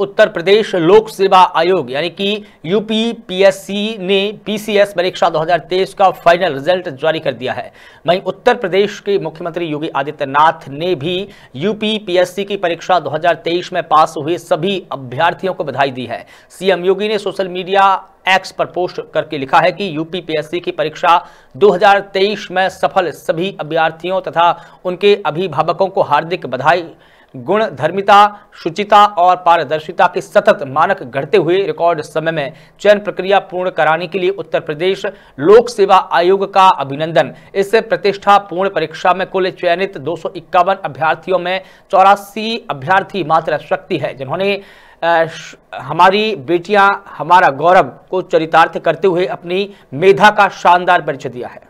उत्तर प्रदेश लोक सेवा आयोग यानी कि यूपीपीएससी ने पीसीएस परीक्षा 2023 का फाइनल रिजल्ट जारी कर दिया है वहीं उत्तर प्रदेश के मुख्यमंत्री योगी आदित्यनाथ ने भी यूपीपीएससी की परीक्षा 2023 में पास हुए सभी अभ्यर्थियों को बधाई दी है सीएम योगी ने सोशल मीडिया एक्स पर पोस्ट करके लिखा है कि यूपीपीएससी की परीक्षा 2023 में सफल सभी अभ्यर्थियों तथा उनके अभिभावकों को हार्दिक बधाई गुण धर्मिता शुचिता और पारदर्शिता के सतत मानक घटते हुए रिकॉर्ड समय में चयन प्रक्रिया पूर्ण कराने के लिए उत्तर प्रदेश लोक सेवा आयोग का अभिनंदन इस प्रतिष्ठा पूर्ण परीक्षा में कुल चयनित दो अभ्यर्थियों में चौरासी अभ्यर्थी मात्र शक्ति है जिन्होंने हमारी बेटियां हमारा गौरव को चरितार्थ करते हुए अपनी मेधा का शानदार परिचय दिया है